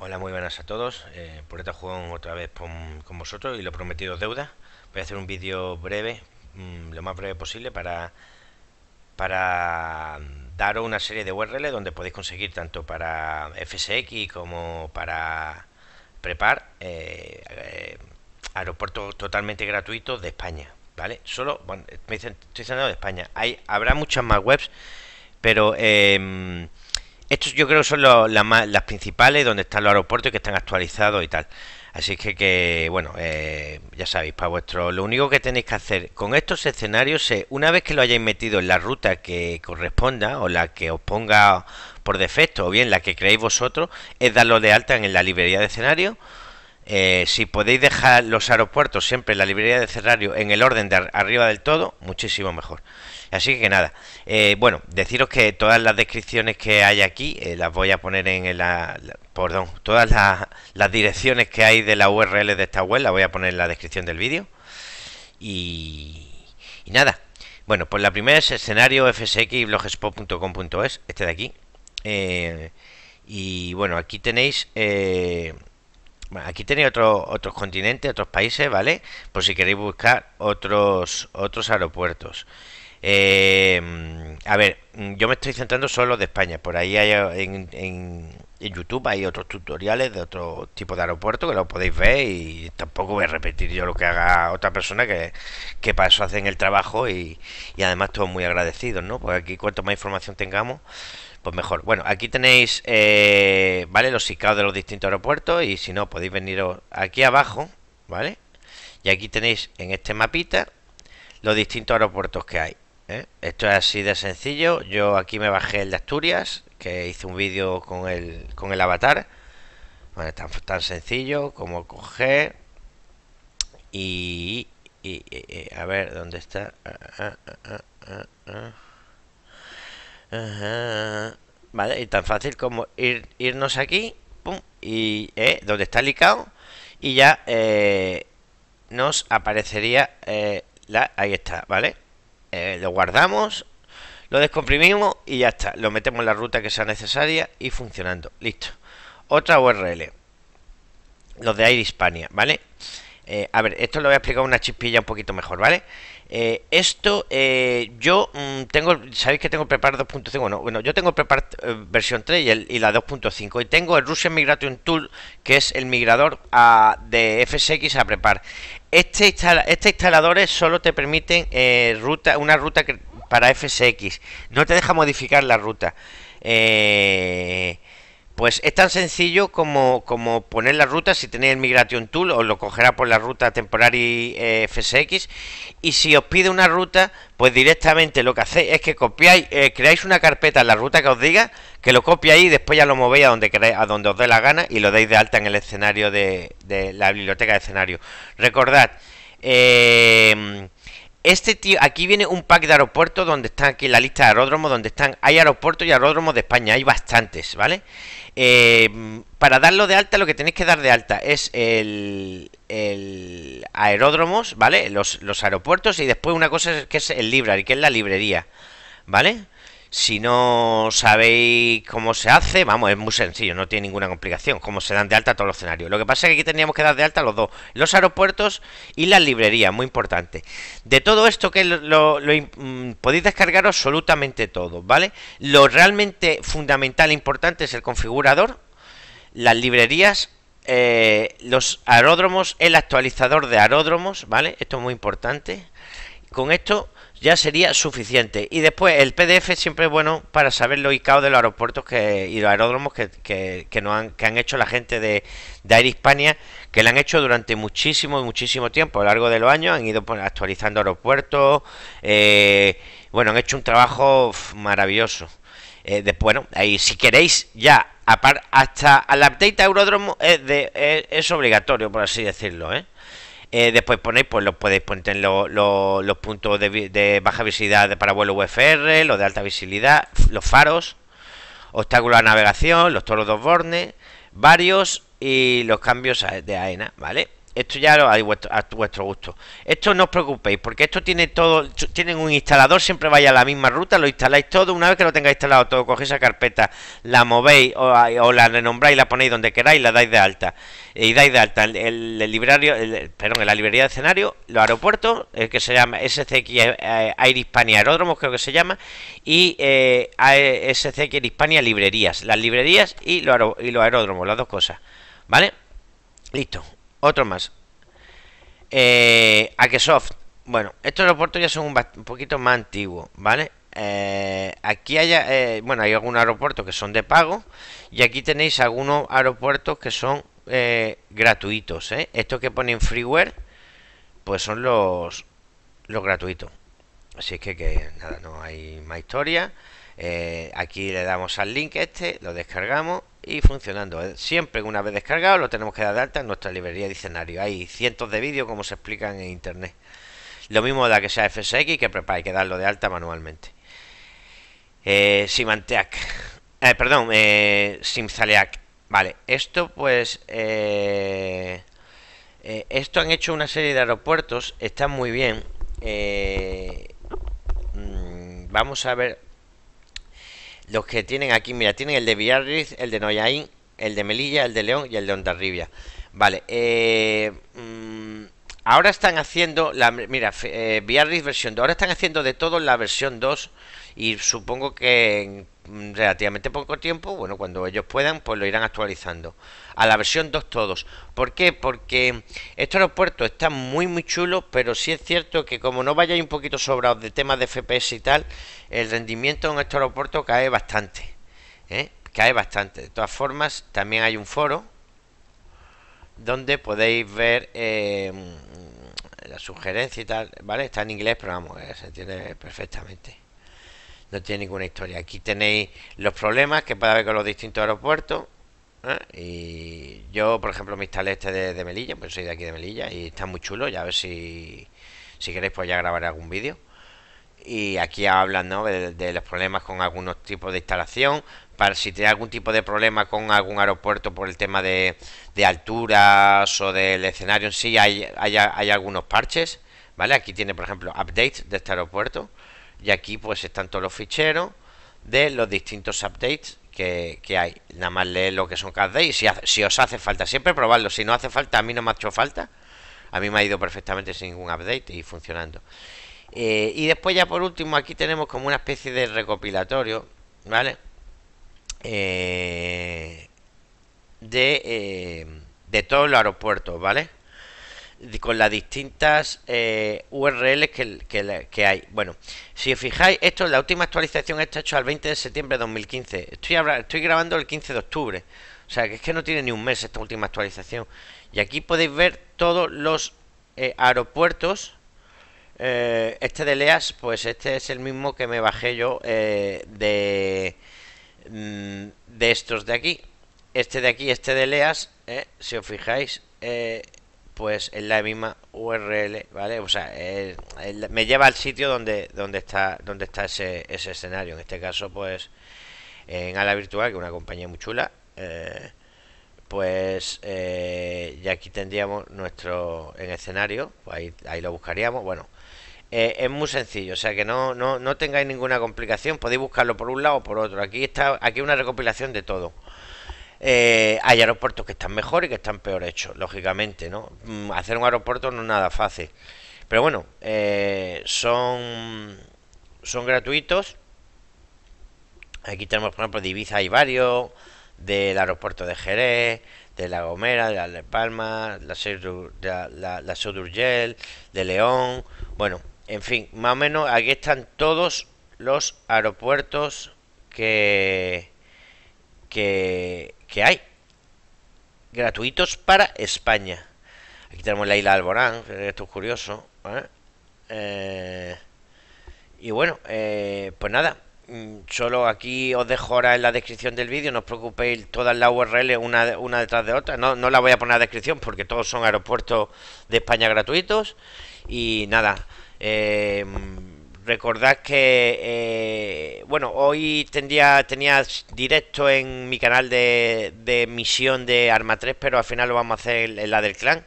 Hola, muy buenas a todos. Eh, por esta juego otra vez con, vosotros y lo prometido deuda. Voy a hacer un vídeo breve, mm, lo más breve posible, para, para daros una serie de URL donde podéis conseguir tanto para FSX como para Prepar eh, eh, aeropuertos totalmente gratuitos de España. ¿Vale? Solo, bueno, estoy hablando de España. Hay, habrá muchas más webs, pero... Eh, estos yo creo son las principales donde están los aeropuertos que están actualizados y tal. Así que, que bueno, eh, ya sabéis, para vuestro, lo único que tenéis que hacer con estos escenarios es, una vez que lo hayáis metido en la ruta que corresponda o la que os ponga por defecto o bien la que creéis vosotros, es darlo de alta en la librería de escenarios eh, si podéis dejar los aeropuertos siempre en la librería de Cerrario en el orden de arriba del todo, muchísimo mejor. Así que nada, eh, bueno, deciros que todas las descripciones que hay aquí eh, las voy a poner en la, perdón, todas las, direcciones que hay de la URL de esta web las voy a poner en la descripción del vídeo. Y, nada, bueno, pues la primera es escenario fsx este de aquí. y bueno, aquí tenéis bueno, aquí tenéis otro, otros continentes, otros países, ¿vale? Por si queréis buscar otros, otros aeropuertos. Eh, a ver, yo me estoy centrando solo de España. Por ahí en, en, YouTube hay otros tutoriales de otro tipo de aeropuerto que lo podéis ver y tampoco voy a repetir yo lo que haga otra persona que, que para eso hacen el trabajo y, y además todos muy agradecidos, ¿no? Pues aquí cuanto más información tengamos, pues mejor. Bueno, aquí tenéis, eh, ¿vale? Los sicados de los distintos aeropuertos y si no, podéis venir aquí abajo, ¿vale? Y aquí tenéis en este mapita los distintos aeropuertos que hay. ¿eh? Esto es así de sencillo. Yo aquí me bajé el de Asturias, que hice un vídeo con el, con el avatar. Bueno, tan, tan sencillo como coger y, a ver dónde está. Ah, ah, ah, Vale, y tan fácil como ir, irnos aquí, pum, y eh, donde está el ICAO, y ya eh, nos aparecería eh, la. Ahí está, ¿vale? Eh, lo guardamos, lo descomprimimos y ya está. Lo metemos en la ruta que sea necesaria y funcionando. Listo. Otra URL. Los de Air Hispania, ¿vale? a ver, esto lo voy a explicar una chispilla un poquito mejor, ¿vale? vale eh, esto eh, yo mm, tengo, sabéis que tengo Prepar 2.5, bueno, yo tengo Prepar eh, versión 3 y, y la 2.5 y tengo el Russian Migration Tool que es el migrador a, de FSX a Prepar. Este, instala, este instalador solo te permiten ruta, una ruta para FSX, no te deja modificar la ruta. Eh, pues es tan sencillo como, poner la ruta, si tenéis el Migration Tool, os lo cogerá por la ruta Temporary eh, FSX. Y si os pide una ruta, pues directamente lo que hacéis es que copiáis, eh, creáis una carpeta en la ruta que os diga, que lo copiáis y después ya lo movéis a donde queráis, a donde os dé la gana y lo deis de alta en el escenario de, la biblioteca de escenario. Recordad, eh, este tío, aquí viene un pack de aeropuertos donde están aquí la lista de aeródromos, donde están, hay aeropuertos y aeródromos de España, hay bastantes, ¿vale? vale eh, para darlo de alta, lo que tenéis que dar de alta es el, aeródromos, ¿vale? Los, aeropuertos y después una cosa que es el library, que es la librería, ¿vale? Si no sabéis cómo se hace, vamos, es muy sencillo, no tiene ninguna complicación. Cómo se dan de alta todos los escenarios. Lo que pasa es que aquí teníamos que dar de alta los dos: los aeropuertos y las librerías, muy importante. De todo esto que lo, mm, podéis descargar absolutamente todo, ¿vale? Lo realmente fundamental, e importante es el configurador, las librerías eh, los aeródromos, el actualizador de aeródromos, ¿vale? Esto es muy importante. Con esto ya sería suficiente. Y después el PDF siempre es bueno para saber los ICAO de los aeropuertos que, y los aeródromos que, que, han, que han hecho la gente de, de Air Hispania, que la han hecho durante muchísimo, muchísimo tiempo. A lo largo de los años han ido pues, actualizando aeropuertos. Eh, bueno, han hecho un trabajo maravilloso. Eh, después, bueno, ahí si queréis ya, hasta la update aeródromo es, de, es obligatorio, por así decirlo, ¿eh? Eh, después ponéis, pues lo podéis poner los puntos de, baja visibilidad para vuelo UFR, los de alta visibilidad, los faros, obstáculos a navegación, los toros dos bornes, varios y los cambios de arena, e ¿vale? Esto ya lo hay a vuestro gusto. Esto no os preocupéis, porque esto tiene todo. Tienen un instalador, siempre vaya a la misma ruta, lo instaláis todo. Una vez que lo tengáis instalado todo, cogéis esa carpeta, la movéis o, la renombráis, la ponéis donde queráis, la dais de alta. Y dais de alta el, librario, el, perdón, la librería de escenario, los aeropuertos, el eh, que se llama SCX eh, eh, Air Hispania Aeródromos, creo que se llama, y e, SCX Air Hispania Librerías. Las librerías y y los aeródromos, las dos cosas. ¿Vale? Listo. Otro más. Eh, Akesoft. Bueno, estos aeropuertos ya son un, poquito más antiguos, ¿vale? Eh, aquí hay, eh, bueno, hay algunos aeropuertos que son de pago y aquí tenéis algunos aeropuertos que son eh, gratuitos. ¿eh? Estos que ponen freeware, pues son los, los gratuitos. Así es que, que nada, no hay más historia. Eh, aquí le damos al link este, lo descargamos y funcionando. ¿eh? Siempre una vez descargado lo tenemos que dar de alta en nuestra librería de escenario Hay cientos de vídeos como se explican en internet. Lo mismo da que sea FSX que prepara, hay que darlo de alta manualmente. Eh, Simanteac. perdón, eh, Simzaleac. Vale, esto pues... esto han hecho una serie de aeropuertos, Están muy bien. Mm, vamos a ver, los que tienen aquí, mira, tienen el de Villarriz, el de Noyaín, el de Melilla, el de León y el de Ondarribia. Vale, eh, Ahora están haciendo la mira, eh, versión 2. Ahora están haciendo de todo la versión 2 y supongo que en relativamente poco tiempo, bueno, cuando ellos puedan, pues lo irán actualizando a la versión 2 todos. ¿Por qué? Porque este aeropuerto está muy muy chulo pero sí es cierto que como no vayáis un poquito sobrados de temas de FPS y tal, el rendimiento en este aeropuerto cae bastante. ¿eh? Cae bastante. De todas formas, también hay un foro donde podéis ver eh, la sugerencia y tal, ¿vale? Está en inglés, pero vamos, eh, se entiende perfectamente. No tiene ninguna historia. Aquí tenéis los problemas que puede haber con los distintos aeropuertos. ¿eh? Y yo, por ejemplo, me instalé este de, Melilla, pues soy de aquí de Melilla y está muy chulo. Ya a ver si, si queréis, pues ya grabaré algún vídeo y aquí hablan de, los problemas con algunos tipos de instalación. Para si tiene algún tipo de problema con algún aeropuerto por el tema de, alturas o del escenario en sí, hay, hay, algunos parches. ¿vale? Aquí tiene, por ejemplo, updates de este aeropuerto. Y aquí pues están todos los ficheros de los distintos updates que, hay. Nada más leer lo que son cada y Si, si os hace falta, siempre probarlo. Si no hace falta, a mí no me ha hecho falta. A mí me ha ido perfectamente sin ningún update y funcionando. Eh, y después ya por último aquí tenemos como una especie de recopilatorio, ¿vale? Eh, eh, de, todos los aeropuertos, ¿vale? Con las distintas URLs que, hay. Bueno, si os fijáis, esto la última actualización está hecho al 20 de septiembre de 2015. Estoy, estoy grabando el 15 de octubre. O sea, que es que no tiene ni un mes esta última actualización. Y aquí podéis ver todos los aeropuertos eh, este de Leas, pues este es el mismo que me bajé yo eh, de, mm, de estos de aquí. Este de aquí, este de Leas, eh, si os fijáis, pues es la misma URL, ¿vale? O sea, me lleva al sitio donde, donde está, donde está ese, ese, escenario. En este caso, pues en Ala Virtual, que es una compañía muy chula pues ya aquí tendríamos nuestro en escenario, pues ahí, ahí, lo buscaríamos, bueno, eh, es muy sencillo, o sea que no, no, no tengáis ninguna complicación, podéis buscarlo por un lado o por otro. Aquí está, aquí una recopilación de todo. Eh, hay aeropuertos que están mejor y que están peor hechos, lógicamente, ¿no? Mm, hacer un aeropuerto no es nada fácil. Pero bueno, eh, son, son gratuitos. Aquí tenemos, por ejemplo, de Ibiza hay varios, del aeropuerto de Jerez, de La Gomera, de Las Palmas, la, la, la, la Sudurgel, de León. Bueno, en fin, más o menos aquí están todos los aeropuertos que, que, que hay. Gratuitos para España. Aquí tenemos la isla de Alborán, esto es curioso. Eh, y bueno, eh, pues nada, mm, solo aquí os dejo ahora en la descripción del vídeo, no os preocupéis, todas las URL una, una detrás de otra, no, la voy a poner en la descripción porque todos son aeropuertos de España gratuitos y nada, Em, recordad que, eh, bueno, hoy tendría, tenía directo en mi canal de, misión de Arma 3, pero al final lo vamos a hacer en la del clan.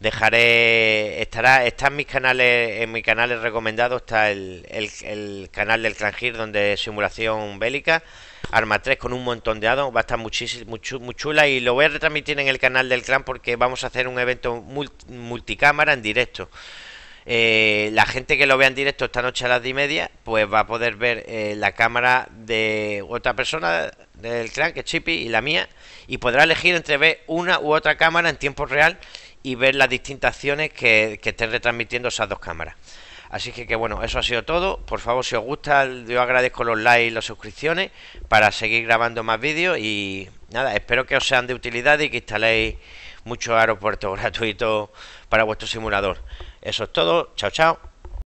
Dejaré, estará, está en mis canales, en mis canales recomendados, está el, canal del Clan Gear, donde simulación bélica, Arma 3 con un montón de addons, va a estar muchísimo, muy, chula y lo voy a retransmitir en el canal del clan porque vamos a hacer un evento multicámara en directo. Eh, la gente que lo vea en directo esta noche a las 10 y media, pues va a poder ver eh, la cámara de otra persona del clan, que es Chippy, y la mía, y podrá elegir entre ver una u otra cámara en tiempo real y ver las distintas acciones que, estén retransmitiendo esas dos cámaras. Así que, que bueno, eso ha sido todo. Por favor, si os gusta, yo agradezco los likes y las suscripciones para seguir grabando más vídeos. Y nada, espero que os sean de utilidad y que instaléis muchos aeropuertos gratuitos para vuestro simulador. Eso es todo. Chao, chao.